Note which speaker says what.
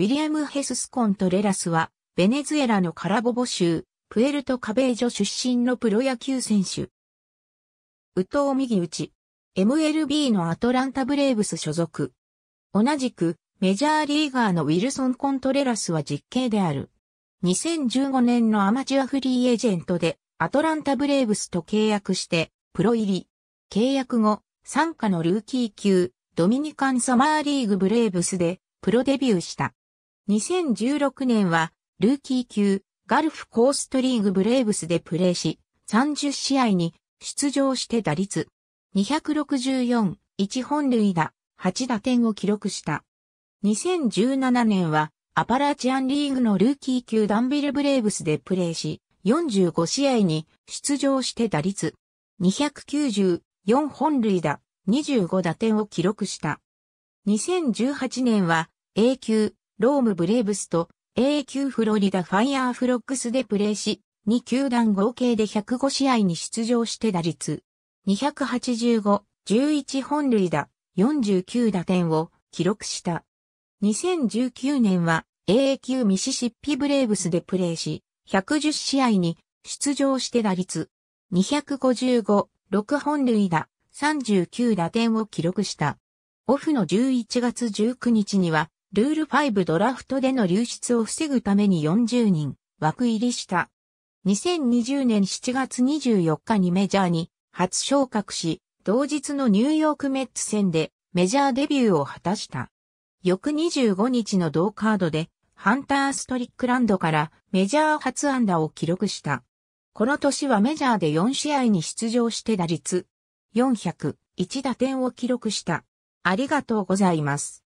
Speaker 1: ウィリアム・ヘススコン・トレラスは、ベネズエラのカラボボ州、
Speaker 2: プエルト・カベージョ出身のプロ野球選手。ウトウ・右打ち、MLB のアトランタ・ブレーブス所属。同じく、メジャーリーガーのウィルソン・コントレラスは実刑である。2015年のアマチュアフリーエージェントで、アトランタ・ブレーブスと契約して、プロ入り。契約後、参加のルーキー級、ドミニカン・サマーリーグ・ブレーブスで、プロデビューした。2016年は、ルーキー級、ガルフコーストリーグブレーブスでプレーし、30試合に出場して打率、264、1本塁打、8打点を記録した。2017年は、アパラチアンリーグのルーキー級ダンビルブレーブスでプレーし、45試合に出場して打率、294本塁打、25打点を記録した。2018年は、A 級、ロームブレーブスと A 級フロリダファイアーフロックスでプレーし、2球団合計で105試合に出場して打率285、11本塁打、49打点を記録した。2019年は A 級ミシシッピブレーブスでプレーし、110試合に出場して打率255、6本塁打、39打点を記録した。オフの11月19日にはルール5ドラフトでの流出を防ぐために40人枠入りした。2020年7月24日にメジャーに初昇格し、同日のニューヨークメッツ戦でメジャーデビューを果たした。翌25日の同カードでハンター・ストリックランドからメジャー初安打を記録した。この年はメジャーで4試合に出場して打率
Speaker 1: 401打点を記録した。ありがとうございます。